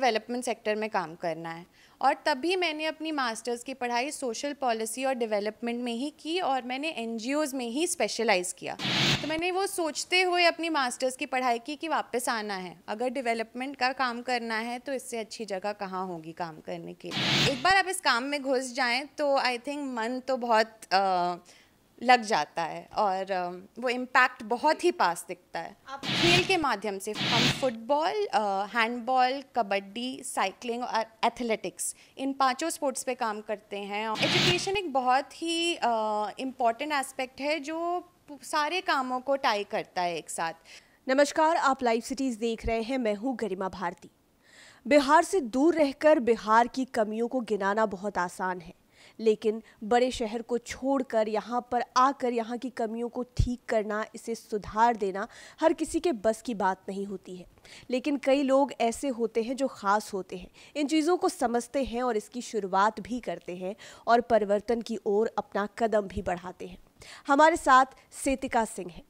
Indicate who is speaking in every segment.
Speaker 1: development sector में काम करना है और तभी मैंने अपनी मास्टर्स की पढ़ाई सोशल पॉलिसी और डेवलपमेंट में ही की और मैंने एन में ही स्पेशलाइज़ किया तो मैंने वो सोचते हुए अपनी मास्टर्स की पढ़ाई की कि वापस आना है अगर डेवलपमेंट का काम करना है तो इससे अच्छी जगह कहाँ होगी काम करने के लिए एक बार आप इस काम में घुस जाएँ तो आई थिंक मन तो बहुत आ, लग जाता है और वो इम्पैक्ट बहुत ही पास दिखता है आप खेल के माध्यम से हम फुटबॉल हैंडबॉल कबड्डी साइकिलिंग और एथलेटिक्स इन पांचों स्पोर्ट्स पे काम करते हैं एजुकेशन एक बहुत ही इम्पॉर्टेंट एस्पेक्ट है जो सारे कामों को टाई करता है एक साथ नमस्कार आप लाइव सिटीज़ देख रहे हैं मैं हूँ गरिमा भारती
Speaker 2: बिहार से दूर रहकर बिहार की कमियों को गिनाना बहुत आसान है लेकिन बड़े शहर को छोड़कर यहाँ पर आकर यहाँ की कमियों को ठीक करना इसे सुधार देना हर किसी के बस की बात नहीं होती है लेकिन कई लोग ऐसे होते हैं जो ख़ास होते हैं इन चीज़ों को समझते हैं और इसकी शुरुआत भी करते हैं और परिवर्तन की ओर अपना कदम भी बढ़ाते हैं हमारे साथ सेतिका सिंह हैं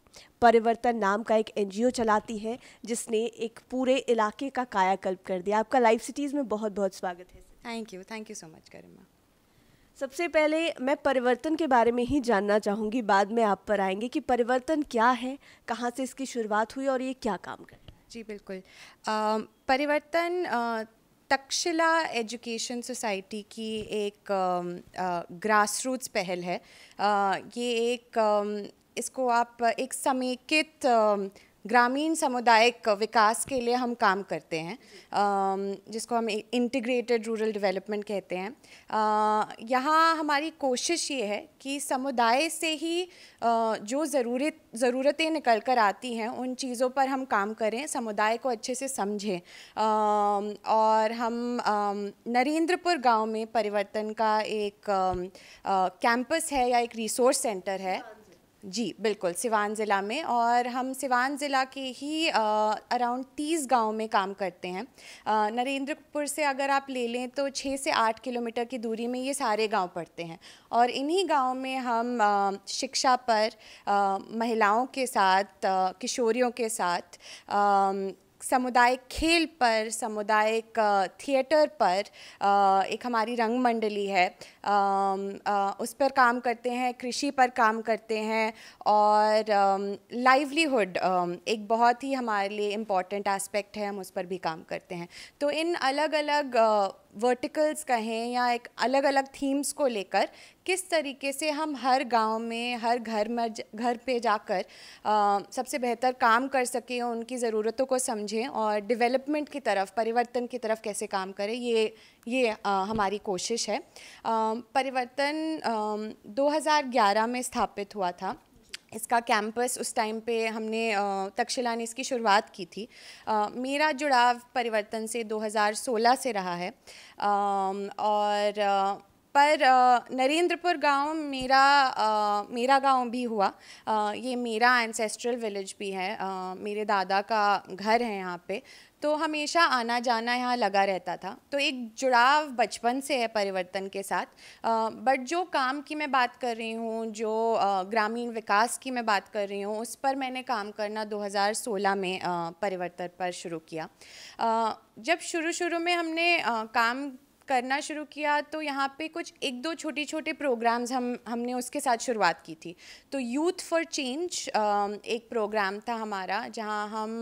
Speaker 2: परिवर्तन नाम का एक एनजीओ चलाती है जिसने एक पूरे इलाके का कायाकल्प कर दिया आपका लाइव सिटीज़ में बहुत बहुत स्वागत है
Speaker 1: thank you thank you so much Karima
Speaker 2: सबसे पहले मैं परिवर्तन के बारे में ही जानना चाहूँगी बाद में आप पर आएंगे कि परिवर्तन
Speaker 1: क्या है कहाँ से इसकी शुरुआत हुई और ये क्या काम कर जी बिल्कुल आ, परिवर्तन आ, तक्षशिला एजुकेशन सोसाइटी की एक ग्रास रूट्स पहल है आ, ये एक आ, इसको आप एक समेकित ग्रामीण सामुदायिक विकास के लिए हम काम करते हैं जिसको हम इंटीग्रेटेड रूरल डेवलपमेंट कहते हैं यहाँ हमारी कोशिश ये है कि समुदाय से ही जो ज़रूरत ज़रूरतें निकल कर आती हैं उन चीज़ों पर हम काम करें समुदाय को अच्छे से समझें और हम नरेंद्रपुर गांव में परिवर्तन का एक कैंपस है या एक रिसोर्स सेंटर है जी बिल्कुल सिवान ज़िला में और हम सिवान ज़िला के ही अराउंड तीस गाँव में काम करते हैं नरेंद्रपुर से अगर आप ले लें तो छः से आठ किलोमीटर की दूरी में ये सारे गांव पड़ते हैं और इन्हीं गांव में हम आ, शिक्षा पर आ, महिलाओं के साथ आ, किशोरियों के साथ सामुदायिक खेल पर सामुदायिक थिएटर पर एक हमारी रंग मंडली है उस पर काम करते हैं कृषि पर काम करते हैं और लाइवलीहुड एक बहुत ही हमारे लिए इम्पॉर्टेंट एस्पेक्ट है हम उस पर भी काम करते हैं तो इन अलग अलग वर्टिकल्स कहें या एक अलग अलग थीम्स को लेकर किस तरीके से हम हर गांव में हर घर में घर पे जाकर आ, सबसे बेहतर काम कर सकें और उनकी ज़रूरतों को समझें और डेवलपमेंट की तरफ परिवर्तन की तरफ कैसे काम करें ये ये आ, हमारी कोशिश है आ, परिवर्तन आ, 2011 में स्थापित हुआ था इसका कैंपस उस टाइम पे हमने तक्षशिला ने इसकी शुरुआत की थी मेरा जुड़ाव परिवर्तन से 2016 से रहा है और पर नरेंद्रपुर गांव मेरा मेरा गांव भी हुआ ये मेरा एंसेस्ट्रल विलेज भी है मेरे दादा का घर है यहाँ पे तो हमेशा आना जाना यहाँ लगा रहता था तो एक जुड़ाव बचपन से है परिवर्तन के साथ बट जो काम की मैं बात कर रही हूँ जो ग्रामीण विकास की मैं बात कर रही हूँ उस पर मैंने काम करना 2016 में परिवर्तन पर शुरू किया जब शुरू शुरू में हमने काम करना शुरू किया तो यहाँ पे कुछ एक दो छोटे छोटे प्रोग्राम्स हम हमने उसके साथ शुरुआत की थी तो यूथ फॉर चेंज एक प्रोग्राम था हमारा जहाँ हम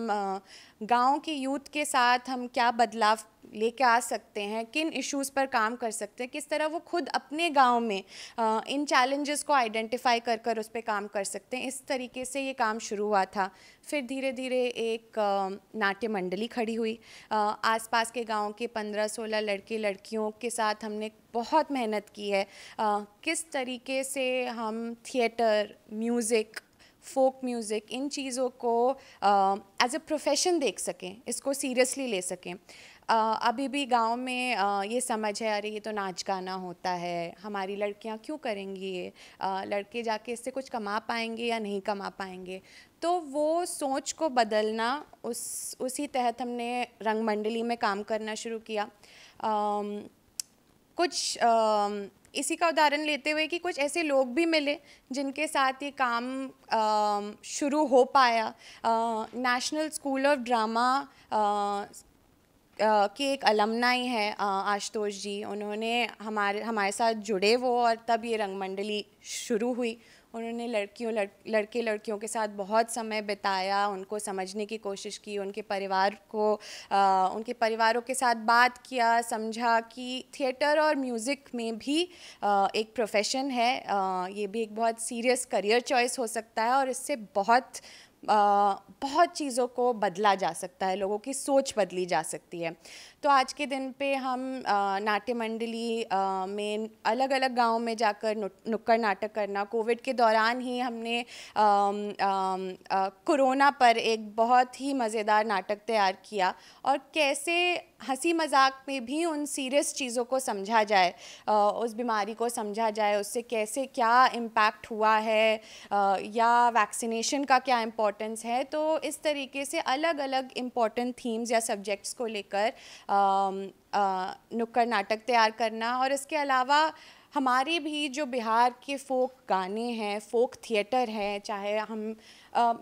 Speaker 1: गांव के यूथ के साथ हम क्या बदलाव लेके आ सकते हैं किन इश्यूज़ पर काम कर सकते हैं किस तरह वो खुद अपने गांव में आ, इन चैलेंजेस को आइडेंटिफाई कर कर उस पर काम कर सकते हैं इस तरीके से ये काम शुरू हुआ था फिर धीरे धीरे एक नाट्य मंडली खड़ी हुई आसपास के गांव के पंद्रह सोलह लड़के लड़कियों के साथ हमने बहुत मेहनत की है आ, किस तरीके से हम थिएटर म्यूज़िक फोक म्यूज़िक इन चीज़ों को एज अ प्रोफेशन देख सकें इसको सीरियसली ले सकें Uh, अभी भी गांव में uh, ये समझ है अरे ये तो नाच गाना होता है हमारी लड़कियां क्यों करेंगी ये uh, लड़के जाके इससे कुछ कमा पाएंगे या नहीं कमा पाएंगे तो वो सोच को बदलना उस उसी तहत हमने रंगमंडली में काम करना शुरू किया कुछ इसी का उदाहरण लेते हुए कि कुछ ऐसे लोग भी मिले जिनके साथ ये काम शुरू हो पाया नेशनल स्कूल ऑफ ड्रामा की एक अलमनाई है आशुतोष जी उन्होंने हमारे हमारे साथ जुड़े वो और तब ये रंगमंडली शुरू हुई उन्होंने लड़कियों लड़, लड़के लड़कियों के साथ बहुत समय बिताया उनको समझने की कोशिश की उनके परिवार को आ, उनके परिवारों के साथ बात किया समझा कि थिएटर और म्यूज़िक में भी आ, एक प्रोफेशन है आ, ये भी एक बहुत सीरियस करियर चॉइस हो सकता है और इससे बहुत आ, बहुत चीज़ों को बदला जा सकता है लोगों की सोच बदली जा सकती है तो आज के दिन पे हम नाट्य मंडली में अलग अलग गाँव में जाकर नु, नुक्कड़ नाटक करना कोविड के दौरान ही हमने कोरोना पर एक बहुत ही मज़ेदार नाटक तैयार किया और कैसे हंसी मजाक में भी उन सीरियस चीज़ों को समझा जाए उस बीमारी को समझा जाए उससे कैसे क्या इम्पैक्ट हुआ है या वैक्सीनेशन का क्या इम्पोर्टेंस है तो इस तरीके से अलग अलग इम्पॉर्टेंट थीम्स या सब्जेक्ट्स को लेकर नुक्कड़ नाटक तैयार करना और इसके अलावा हमारे भी जो बिहार के फोक गाने हैं फोक थिएटर हैं चाहे हम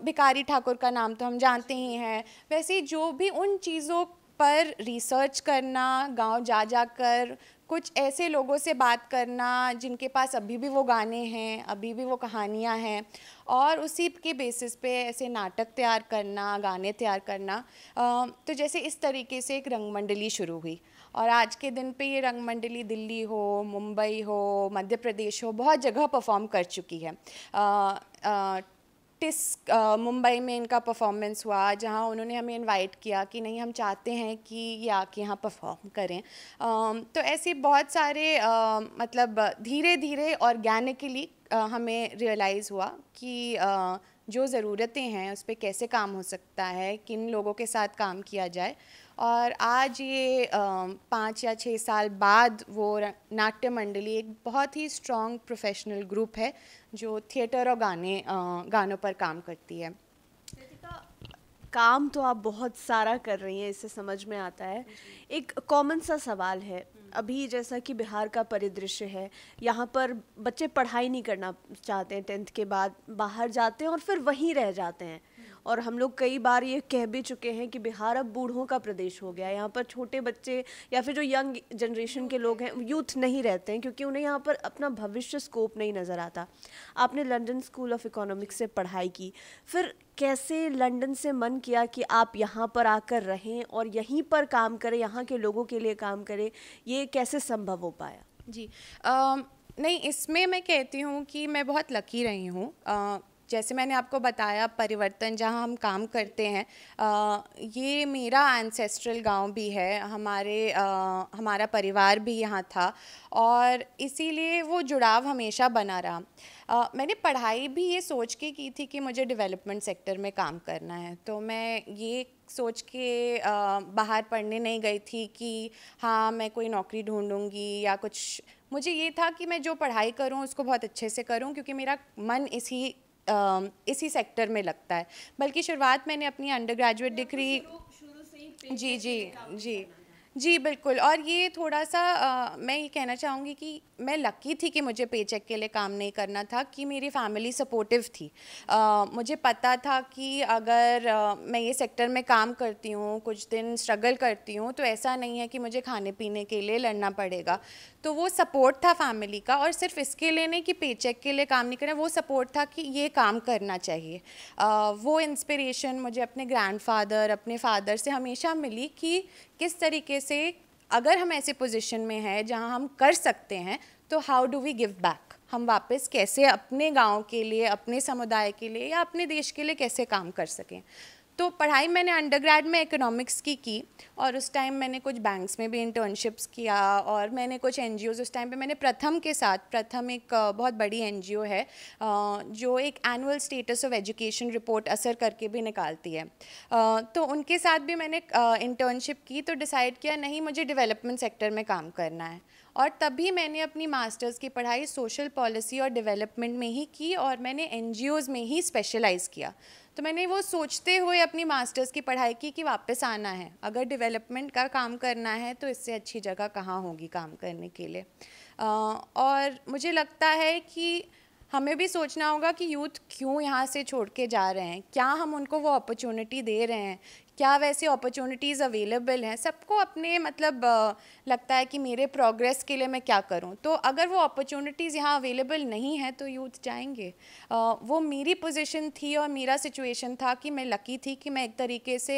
Speaker 1: भिकारी ठाकुर का नाम तो हम जानते ही हैं वैसे जो भी उन चीज़ों पर रिसर्च करना गांव जा जा कर कुछ ऐसे लोगों से बात करना जिनके पास अभी भी वो गाने हैं अभी भी वो कहानियाँ हैं और उसी के बेसिस पे ऐसे नाटक तैयार करना गाने तैयार करना तो जैसे इस तरीके से एक रंग मंडली शुरू हुई और आज के दिन पे ये रंग मंडली दिल्ली हो मुंबई हो मध्य प्रदेश हो बहुत जगह परफॉर्म कर चुकी है प्रैक्टिस मुंबई uh, में इनका परफॉर्मेंस हुआ जहाँ उन्होंने हमें इनवाइट किया कि नहीं हम चाहते हैं कि ये आके यहाँ परफॉर्म करें um, तो ऐसे बहुत सारे uh, मतलब धीरे धीरे ऑर्गेनिकली हमें रियलाइज़ हुआ कि uh, जो ज़रूरतें हैं उस पर कैसे काम हो सकता है किन लोगों के साथ काम किया जाए और आज ये पाँच या छः साल बाद वो नाट्य मंडली एक बहुत ही स्ट्रॉन्ग प्रोफेशनल ग्रुप है जो थिएटर और गाने गानों पर काम करती है काम तो आप बहुत सारा कर रही हैं इससे समझ में आता है
Speaker 2: एक कॉमन सा सवाल है अभी जैसा कि बिहार का परिदृश्य है यहाँ पर बच्चे पढ़ाई नहीं करना चाहते हैं टेंथ के बाद बाहर जाते हैं और फिर वहीं रह जाते हैं और हम लोग कई बार ये कह भी चुके हैं कि बिहार अब बूढ़ों का प्रदेश हो गया है यहाँ पर छोटे बच्चे या फिर जो यंग जनरेशन के लोग हैं यूथ नहीं रहते हैं क्योंकि उन्हें यहाँ पर अपना भविष्य स्कोप नहीं नज़र आता आपने लंडन स्कूल ऑफ इकोनॉमिक्स से पढ़ाई की फिर कैसे लंदन से मन किया कि आप यहाँ पर आकर रहें और यहीं पर काम करें यहाँ के लोगों के लिए काम करें ये कैसे संभव हो पाया
Speaker 1: जी आ, नहीं इसमें मैं कहती हूँ कि मैं बहुत लकी रही हूँ जैसे मैंने आपको बताया परिवर्तन जहाँ हम काम करते हैं आ, ये मेरा एंसेस्ट्रल गांव भी है हमारे आ, हमारा परिवार भी यहाँ था और इसीलिए वो जुड़ाव हमेशा बना रहा आ, मैंने पढ़ाई भी ये सोच के की थी कि मुझे डेवलपमेंट सेक्टर में काम करना है तो मैं ये सोच के आ, बाहर पढ़ने नहीं गई थी कि हाँ मैं कोई नौकरी ढूंढूंगी या कुछ मुझे ये था कि मैं जो पढ़ाई करूँ उसको बहुत अच्छे से करूँ क्योंकि मेरा मन इसी इसी सेक्टर में लगता है बल्कि शुरुआत मैंने अपनी अंडर ग्रेजुएट डिग्री जी जी जी जी बिल्कुल और ये थोड़ा सा आ, मैं ये कहना चाहूँगी कि मैं लकी थी कि मुझे पे चेक के लिए काम नहीं करना था कि मेरी फैमिली सपोर्टिव थी आ, मुझे पता था कि अगर आ, मैं ये सेक्टर में काम करती हूँ कुछ दिन स्ट्रगल करती हूँ तो ऐसा नहीं है कि मुझे खाने पीने के लिए लड़ना पड़ेगा तो वो सपोर्ट था फैमिली का और सिर्फ इसके लिए नहीं कि पे चेक के लिए काम नहीं करना वो सपोर्ट था कि ये काम करना चाहिए आ, वो इंस्पिरेशन मुझे अपने ग्रैंड अपने फादर से हमेशा मिली कि किस तरीके से अगर हम ऐसे पोजीशन में हैं जहां हम कर सकते हैं तो how do we give back हम वापस कैसे अपने गांव के लिए अपने समुदाय के लिए या अपने देश के लिए कैसे काम कर सकें तो पढ़ाई मैंने अंडरग्रैड में इकोनॉमिक्स की की और उस टाइम मैंने कुछ बैंक्स में भी इंटर्नशिप्स किया और मैंने कुछ एन उस टाइम पे मैंने प्रथम के साथ प्रथम एक बहुत बड़ी एन है जो एक annual status of education report ASER करके भी निकालती है तो उनके साथ भी मैंने इंटर्नशिप की तो डिसाइड किया नहीं मुझे डेवलपमेंट सेक्टर में काम करना है और तभी मैंने अपनी मास्टर्स की पढ़ाई सोशल पॉलिसी और डेवलपमेंट में ही की और मैंने एन में ही स्पेशलाइज़ किया तो मैंने वो सोचते हुए अपनी मास्टर्स की पढ़ाई की कि वापस आना है अगर डेवलपमेंट का काम करना है तो इससे अच्छी जगह कहाँ होगी काम करने के लिए आ, और मुझे लगता है कि हमें भी सोचना होगा कि यूथ क्यों यहाँ से छोड़ के जा रहे हैं क्या हम उनको वो अपॉर्चुनिटी दे रहे हैं क्या वैसे अपॉर्चुनिटीज़ अवेलेबल हैं सबको अपने मतलब लगता है कि मेरे प्रोग्रेस के लिए मैं क्या करूं तो अगर वो अपॉर्चुनिटीज़ यहाँ अवेलेबल नहीं है तो यूथ जाएंगे वो मेरी पोजीशन थी और मेरा सिचुएशन था कि मैं लकी थी कि मैं एक तरीके से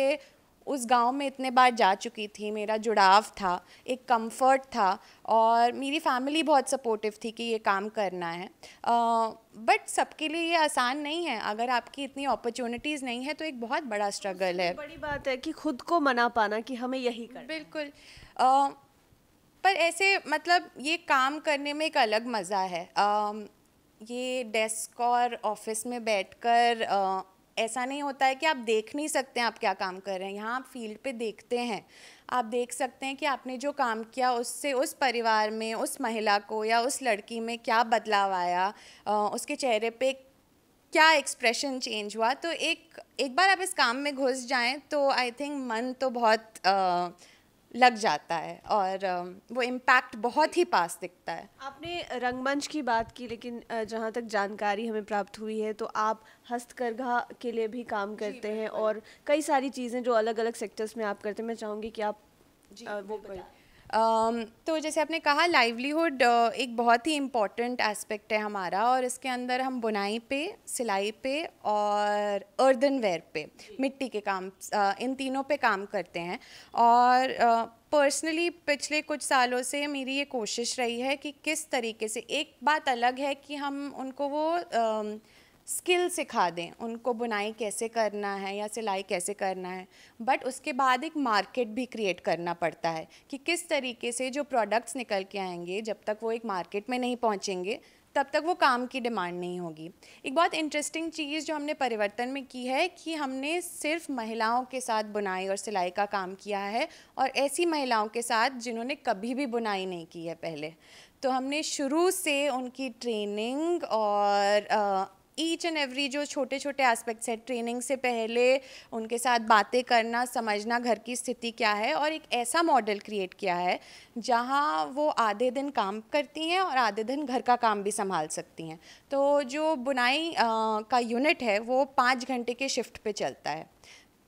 Speaker 1: उस गांव में इतने बार जा चुकी थी मेरा जुड़ाव था एक कंफर्ट था और मेरी फैमिली बहुत सपोर्टिव थी कि ये काम करना है बट सबके लिए ये आसान नहीं है अगर आपकी इतनी अपॉर्चुनिटीज़ नहीं है तो एक बहुत बड़ा स्ट्रगल है बड़ी बात है कि खुद को मना पाना कि हमें यही कर बिल्कुल पर ऐसे मतलब ये काम करने में एक अलग मज़ा है आ, ये डेस्क और ऑफिस में बैठकर ऐसा नहीं होता है कि आप देख नहीं सकते हैं आप क्या काम कर रहे हैं यहाँ आप फील्ड पे देखते हैं आप देख सकते हैं कि आपने जो काम किया उससे उस परिवार में उस महिला को या उस लड़की में क्या बदलाव आया उसके चेहरे पे क्या एक्सप्रेशन चेंज हुआ तो एक एक बार आप इस काम में घुस जाएं तो आई थिंक मन तो बहुत आ, लग जाता है और वो इम्पैक्ट बहुत ही पास दिखता है आपने रंगमंच
Speaker 2: की बात की लेकिन जहाँ तक जानकारी हमें प्राप्त हुई है तो आप हस्तकरघा के लिए भी काम करते हैं और कई सारी चीज़ें जो अलग अलग सेक्टर्स में आप करते हैं मैं चाहूँगी कि आप जी, वो बताएं
Speaker 1: Um, तो जैसे आपने कहा लाइवलीहुड uh, एक बहुत ही इम्पॉर्टेंट एस्पेक्ट है हमारा और इसके अंदर हम बुनाई पे सिलाई पे और वेयर पे मिट्टी के काम uh, इन तीनों पे काम करते हैं और पर्सनली uh, पिछले कुछ सालों से मेरी ये कोशिश रही है कि किस तरीके से एक बात अलग है कि हम उनको वो um, स्किल सिखा दें उनको बुनाई कैसे करना है या सिलाई कैसे करना है बट उसके बाद एक मार्केट भी क्रिएट करना पड़ता है कि किस तरीके से जो प्रोडक्ट्स निकल के आएंगे जब तक वो एक मार्केट में नहीं पहुँचेंगे तब तक वो काम की डिमांड नहीं होगी एक बहुत इंटरेस्टिंग चीज़ जो हमने परिवर्तन में की है कि हमने सिर्फ महिलाओं के साथ बुनाई और सिलाई का काम किया है और ऐसी महिलाओं के साथ जिन्होंने कभी भी बुनाई नहीं की है पहले तो हमने शुरू से उनकी ट्रेनिंग और ईच एंड एवरी जो छोटे छोटे एस्पेक्ट्स है ट्रेनिंग से पहले उनके साथ बातें करना समझना घर की स्थिति क्या है और एक ऐसा मॉडल क्रिएट किया है जहाँ वो आधे दिन काम करती हैं और आधे दिन घर का काम भी संभाल सकती हैं तो जो बुनाई आ, का यूनिट है वो पाँच घंटे के शिफ्ट पे चलता है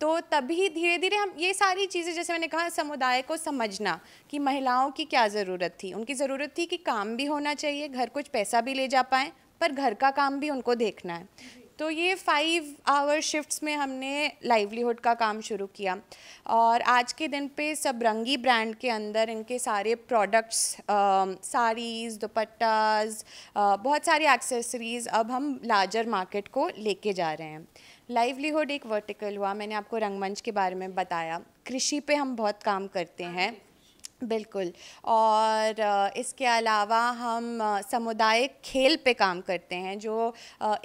Speaker 1: तो तभी धीरे धीरे हम ये सारी चीज़ें जैसे मैंने कहा समुदाय को समझना कि महिलाओं की क्या ज़रूरत थी उनकी ज़रूरत थी कि काम भी होना चाहिए घर कुछ पैसा भी ले जा पाएँ पर घर का काम भी उनको देखना है तो ये फाइव आवर शिफ्ट्स में हमने लाइवलीहुड का काम शुरू किया और आज के दिन पे रंगी ब्रांड के अंदर इनके सारे प्रोडक्ट्स साड़ीज़ दुपट्टाज बहुत सारी एक्सेसरीज़ अब हम लार्जर मार्केट को लेके जा रहे हैं लाइवलीहुड एक वर्टिकल हुआ मैंने आपको रंगमंच के बारे में बताया कृषि पे हम बहुत काम करते हैं बिल्कुल और इसके अलावा हम सामुदायिक खेल पे काम करते हैं जो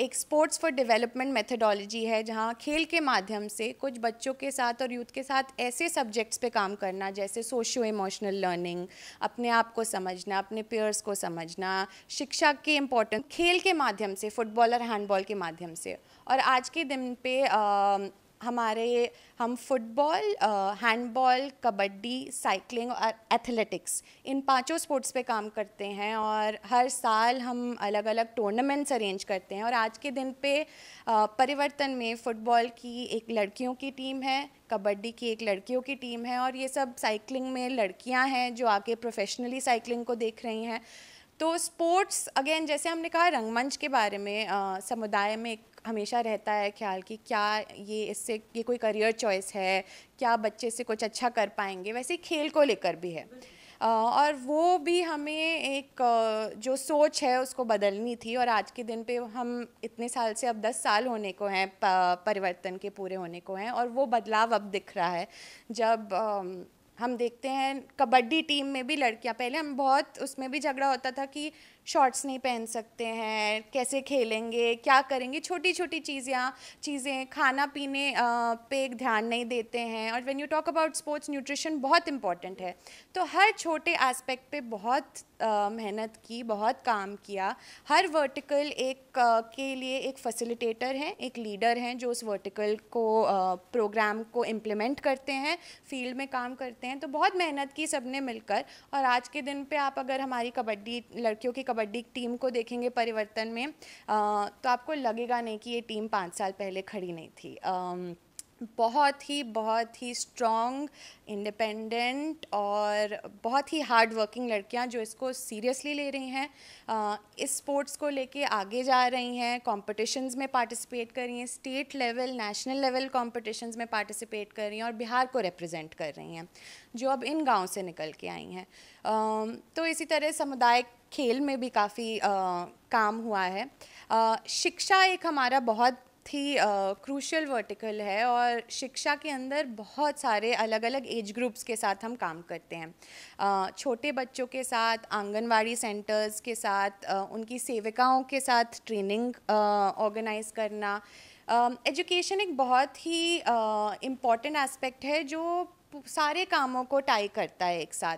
Speaker 1: एक स्पोर्ट्स फॉर डेवलपमेंट मेथडोलॉजी है जहाँ खेल के माध्यम से कुछ बच्चों के साथ और यूथ के साथ ऐसे सब्जेक्ट्स पे काम करना जैसे सोशो इमोशनल लर्निंग अपने आप को समझना अपने पेयर्स को समझना शिक्षा के इम्पोर्टेंस खेल के माध्यम से फुटबॉल और हैंडबॉल के माध्यम से और आज के दिन पे आ, हमारे हम फुटबॉल हैंडबॉल कबड्डी साइकिलिंग और एथलेटिक्स इन पांचों स्पोर्ट्स पे काम करते हैं और हर साल हम अलग अलग टूर्नामेंट्स अरेंज करते हैं और आज के दिन पे परिवर्तन में फ़ुटबॉल की एक लड़कियों की टीम है कबड्डी की एक लड़कियों की टीम है और ये सब साइकिलिंग में लड़कियां हैं जो आगे प्रोफेशनली साइकिलिंग को देख रही हैं तो स्पोर्ट्स अगेन जैसे हमने कहा रंगमंच के बारे में समुदाय में एक हमेशा रहता है ख्याल कि क्या ये इससे ये कोई करियर चॉइस है क्या बच्चे से कुछ अच्छा कर पाएंगे वैसे खेल को लेकर भी है और वो भी हमें एक जो सोच है उसको बदलनी थी और आज के दिन पे हम इतने साल से अब 10 साल होने को हैं परिवर्तन के पूरे होने को हैं और वो बदलाव अब दिख रहा है जब हम देखते हैं कबड्डी टीम में भी लड़कियां पहले हम बहुत उसमें भी झगड़ा होता था कि शॉर्ट्स नहीं पहन सकते हैं कैसे खेलेंगे क्या करेंगे छोटी छोटी चीज़ें चीज़ें खाना पीने पे ध्यान नहीं देते हैं और when you talk about sports nutrition बहुत इंपॉर्टेंट है तो हर छोटे एस्पेक्ट पे बहुत मेहनत की बहुत काम किया हर वर्टिकल एक के लिए एक फैसिलिटेटर हैं एक लीडर हैं जो उस वर्टिकल को प्रोग्राम को इम्प्लीमेंट करते हैं फील्ड में काम करते हैं तो बहुत मेहनत की सबने मिलकर और आज के दिन पे आप अगर हमारी कबड्डी लड़कियों की कबड्डी टीम को देखेंगे परिवर्तन में तो आपको लगेगा नहीं कि ये टीम पाँच साल पहले खड़ी नहीं थी बहुत ही बहुत ही स्ट्रॉन्ग इंडिपेंडेंट और बहुत ही हार्ड वर्किंग लड़कियाँ जो इसको सीरियसली ले रही हैं इस स्पोर्ट्स को लेके आगे जा रही हैं कॉम्पिटिशन्स में पार्टिसिपेट कर रही हैं state level national level competitions में पार्टिसिपेट कर रही हैं और बिहार को रिप्रेजेंट कर रही हैं जो अब इन गाँव से निकल के आई हैं तो इसी तरह समुदाय खेल में भी काफ़ी काम हुआ है शिक्षा एक हमारा बहुत ही क्रूशल वर्टिकल है और शिक्षा के अंदर बहुत सारे अलग अलग एज ग्रुप्स के साथ हम काम करते हैं uh, छोटे बच्चों के साथ आंगनवाड़ी सेंटर्स के साथ uh, उनकी सेविकाओं के साथ ट्रेनिंग ऑर्गेनाइज करना एजुकेशन एक बहुत ही इम्पॉर्टेंट एस्पेक्ट है जो सारे कामों को टाई करता है एक साथ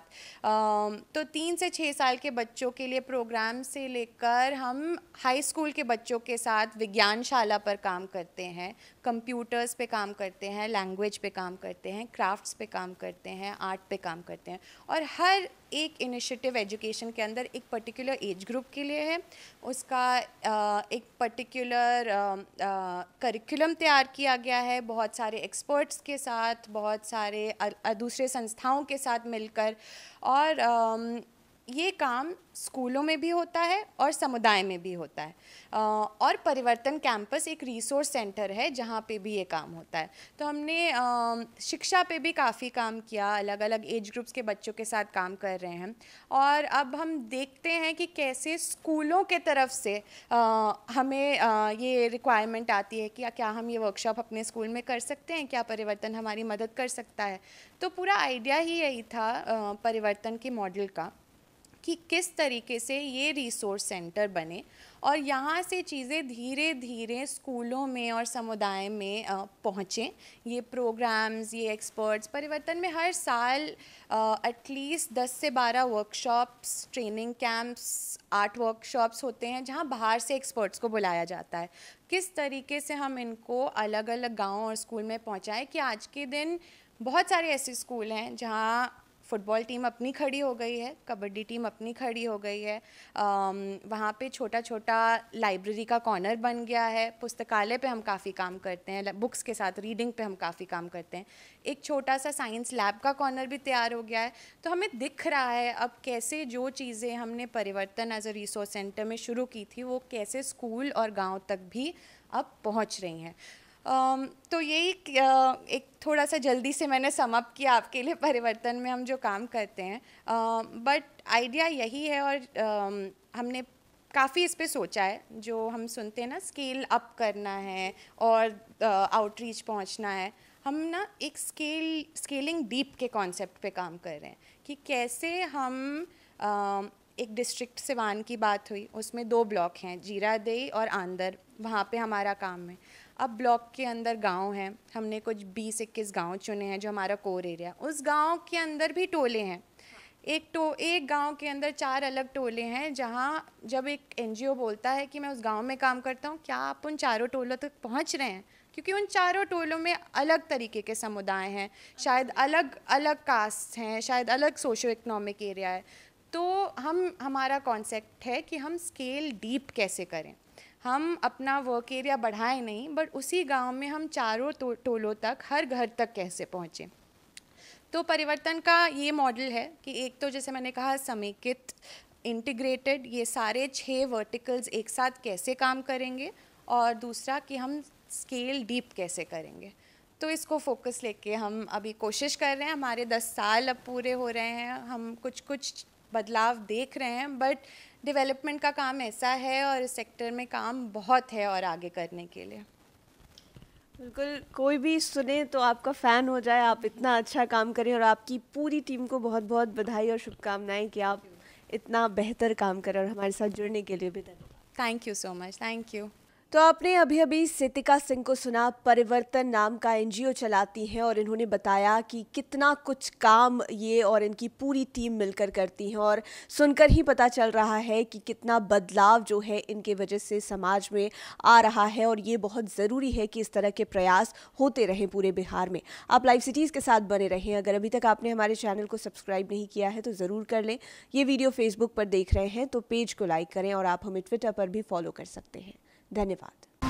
Speaker 1: तो तीन से छः साल के बच्चों के लिए प्रोग्राम से लेकर हम हाई स्कूल के बच्चों के साथ विज्ञानशाला पर काम करते हैं कंप्यूटर्स पे काम करते हैं लैंग्वेज पे काम करते हैं क्राफ्ट्स पे काम करते हैं आर्ट पे काम करते हैं और हर एक इनिशिएटिव एजुकेशन के अंदर एक पर्टिकुलर एज ग्रुप के लिए है उसका एक पर्टिकुलर करिकुलम तैयार किया गया है बहुत सारे एक्सपर्ट्स के साथ बहुत सारे दूसरे संस्थाओं के साथ मिलकर और ये काम स्कूलों में भी होता है और समुदाय में भी होता है और परिवर्तन कैंपस एक रिसोर्स सेंटर है जहाँ पे भी ये काम होता है तो हमने शिक्षा पे भी काफ़ी काम किया अलग अलग एज ग्रुप्स के बच्चों के साथ काम कर रहे हैं और अब हम देखते हैं कि कैसे स्कूलों के तरफ से हमें ये रिक्वायरमेंट आती है कि क्या हम ये वर्कशॉप अपने स्कूल में कर सकते हैं क्या परिवर्तन हमारी मदद कर सकता है तो पूरा आइडिया ही यही था परिवर्तन के मॉडल का कि किस तरीके से ये रिसोर्स सेंटर बने और यहाँ से चीज़ें धीरे धीरे स्कूलों में और समुदाय में पहुँचें ये प्रोग्राम्स ये एक्सपर्ट्स परिवर्तन में हर साल एटलीस्ट दस से बारह workshops training camps art workshops होते हैं जहाँ बाहर से एक्सपर्ट्स को बुलाया जाता है किस तरीके से हम इनको अलग अलग गाँव और स्कूल में पहुँचाएँ कि आज के दिन बहुत सारे ऐसे स्कूल हैं जहाँ फुटबॉल टीम अपनी खड़ी हो गई है कबड्डी टीम अपनी खड़ी हो गई है वहाँ पे छोटा छोटा लाइब्रेरी का कॉर्नर बन गया है पुस्तकालय पे हम काफ़ी काम करते हैं बुक्स के साथ रीडिंग पे हम काफ़ी काम करते हैं एक छोटा सा साइंस लैब का कॉर्नर भी तैयार हो गया है तो हमें दिख रहा है अब कैसे जो चीज़ें हमने परिवर्तन एज अ रिसोर्स सेंटर में शुरू की थी वो कैसे स्कूल और गाँव तक भी अब पहुँच रही हैं तो यही एक थोड़ा सा जल्दी से मैंने समअप किया आपके लिए परिवर्तन में हम जो काम करते हैं बट आइडिया यही है और हमने काफ़ी इस पर सोचा है जो हम सुनते हैं ना स्केल अप करना है और आउटरीच पहुंचना है हम ना एक स्केल स्केलिंग डीप के कॉन्सेप्ट पे काम कर रहे हैं कि कैसे हम एक डिस्ट्रिक्ट सिवान की बात हुई उसमें दो ब्लॉक हैं जीरा और आंदर वहाँ पे हमारा काम है अब ब्लॉक के अंदर गांव हैं हमने कुछ बीस इक्कीस गांव चुने हैं जो हमारा कोर एरिया उस गांव के अंदर भी टोले हैं एक टो एक गांव के अंदर चार अलग टोले हैं जहाँ जब एक एनजीओ बोलता है कि मैं उस गांव में काम करता हूँ क्या आप उन चारों टोलों तक पहुँच रहे हैं क्योंकि उन चारों टोलों में अलग तरीके के समुदाय हैं शायद अलग अलग कास्ट हैं शायद अलग सोशो इकनॉमिक एरिया है तो हम हमारा कॉन्सेप्ट है कि हम स्केल डीप कैसे करें हम अपना वर्क एरिया बढ़ाएं नहीं बट उसी गांव में हम चारों तो, टोलों तक हर घर तक कैसे पहुँचें तो परिवर्तन का ये मॉडल है कि एक तो जैसे मैंने कहा समेकित इंटीग्रेटेड ये सारे छः वर्टिकल्स एक साथ कैसे काम करेंगे और दूसरा कि हम स्केल डीप कैसे करेंगे तो इसको फोकस लेके हम अभी कोशिश कर रहे हैं हमारे दस साल अब पूरे हो रहे हैं हम कुछ कुछ बदलाव देख रहे हैं बट डेवलपमेंट का काम ऐसा है और इस सेक्टर में काम बहुत है और आगे करने के लिए
Speaker 2: बिल्कुल कोई भी सुने तो आपका फ़ैन हो जाए आप इतना अच्छा काम करें और आपकी पूरी टीम को बहुत बहुत बधाई और शुभकामनाएं कि आप इतना बेहतर काम करें और हमारे साथ जुड़ने के लिए भी धन्यवाद
Speaker 1: thank you so much thank you
Speaker 2: तो आपने अभी अभी सितिका सिंह को सुना परिवर्तन नाम का एनजीओ चलाती हैं और इन्होंने बताया कि कितना कुछ काम ये और इनकी पूरी टीम मिलकर करती हैं और सुनकर ही पता चल रहा है कि कितना बदलाव जो है इनके वजह से समाज में आ रहा है और ये बहुत ज़रूरी है कि इस तरह के प्रयास होते रहें पूरे बिहार में आप लाइव सिटीज़ के साथ बने रहें अगर अभी तक आपने हमारे चैनल को सब्सक्राइब नहीं किया है तो ज़रूर कर लें ये वीडियो फेसबुक पर देख रहे हैं तो पेज को लाइक करें और आप हमें ट्विटर पर भी फॉलो कर सकते हैं धन्यवाद